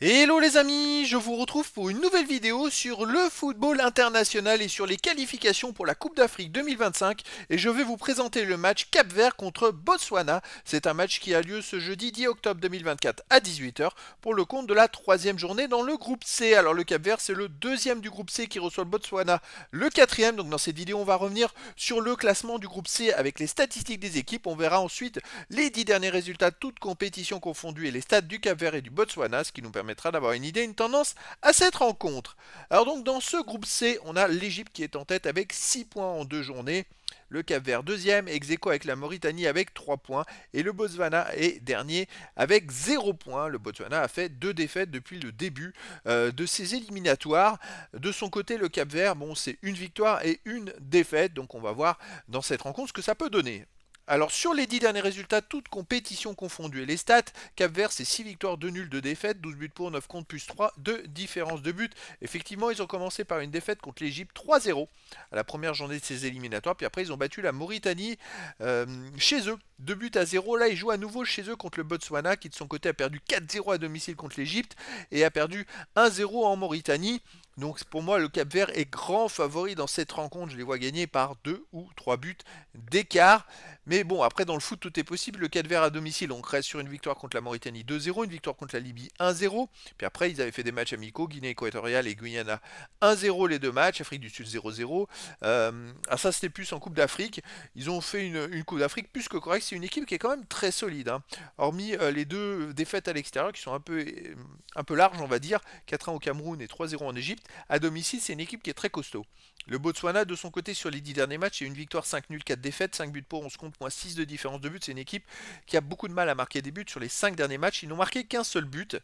Hello les amis, je vous retrouve pour une nouvelle vidéo sur le football international et sur les qualifications pour la Coupe d'Afrique 2025 et je vais vous présenter le match Cap Vert contre Botswana. C'est un match qui a lieu ce jeudi 10 octobre 2024 à 18h pour le compte de la troisième journée dans le groupe C. Alors le Cap Vert c'est le deuxième du groupe C qui reçoit le Botswana, le quatrième. Donc dans cette vidéo on va revenir sur le classement du groupe C avec les statistiques des équipes. On verra ensuite les 10 derniers résultats, toutes compétitions confondues et les stats du Cap Vert et du Botswana, ce qui nous permet permettra d'avoir une idée, une tendance à cette rencontre. Alors donc dans ce groupe C, on a l'Égypte qui est en tête avec 6 points en deux journées, le Cap Vert deuxième, ex avec la Mauritanie avec 3 points, et le Botswana est dernier avec 0 points. Le Botswana a fait deux défaites depuis le début euh, de ses éliminatoires. De son côté, le Cap Vert, bon, c'est une victoire et une défaite, donc on va voir dans cette rencontre ce que ça peut donner. Alors sur les 10 derniers résultats, toutes compétitions confondues et les stats, Cap Vert c'est 6 victoires, 2 nuls, 2 défaites, 12 buts pour, 9 contre plus 3, 2 différences de buts. Effectivement, ils ont commencé par une défaite contre l'Egypte 3-0 à la première journée de ces éliminatoires, puis après ils ont battu la Mauritanie euh, chez eux 2 buts à 0. Là, ils jouent à nouveau chez eux contre le Botswana, qui de son côté a perdu 4-0 à domicile contre l'Égypte et a perdu 1-0 en Mauritanie. Donc pour moi, le Cap Vert est grand favori dans cette rencontre. Je les vois gagner par 2 ou 3 buts d'écart. Mais bon, après, dans le foot, tout est possible. Le Cap Vert à domicile, on reste sur une victoire contre la Mauritanie 2-0, une victoire contre la Libye 1-0. Puis après, ils avaient fait des matchs amicaux, Guinée équatoriale et Guyana 1-0 les deux matchs, Afrique du Sud 0-0. Euh, ah, ça, c'était plus en Coupe d'Afrique. Ils ont fait une, une Coupe d'Afrique plus que correcte c'est une équipe qui est quand même très solide. Hein. Hormis euh, les deux défaites à l'extérieur qui sont un peu, euh, un peu larges, on va dire, 4-1 au Cameroun et 3-0 en Égypte, à domicile, c'est une équipe qui est très costaud. Le Botswana, de son côté, sur les 10 derniers matchs, a une victoire 5 0 4 défaites, 5 buts pour, 11 comptes, moins 6 de différence de but. C'est une équipe qui a beaucoup de mal à marquer des buts sur les 5 derniers matchs. Ils n'ont marqué qu'un seul but.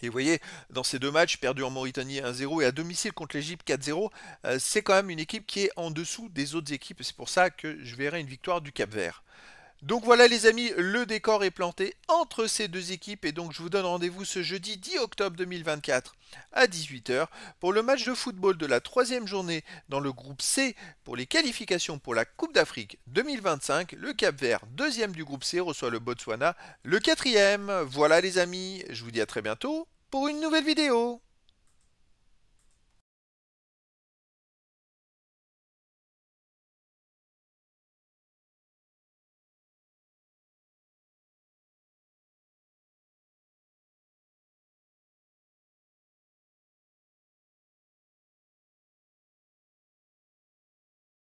Et vous voyez, dans ces deux matchs, perdus en Mauritanie 1-0 et à domicile contre l'Égypte 4-0, euh, c'est quand même une équipe qui est en dessous des autres équipes. C'est pour ça que je verrai une victoire du Cap Vert. Donc voilà les amis, le décor est planté entre ces deux équipes et donc je vous donne rendez-vous ce jeudi 10 octobre 2024 à 18h pour le match de football de la troisième journée dans le groupe C pour les qualifications pour la Coupe d'Afrique 2025. Le Cap Vert, deuxième du groupe C, reçoit le Botswana, le quatrième. Voilà les amis, je vous dis à très bientôt pour une nouvelle vidéo.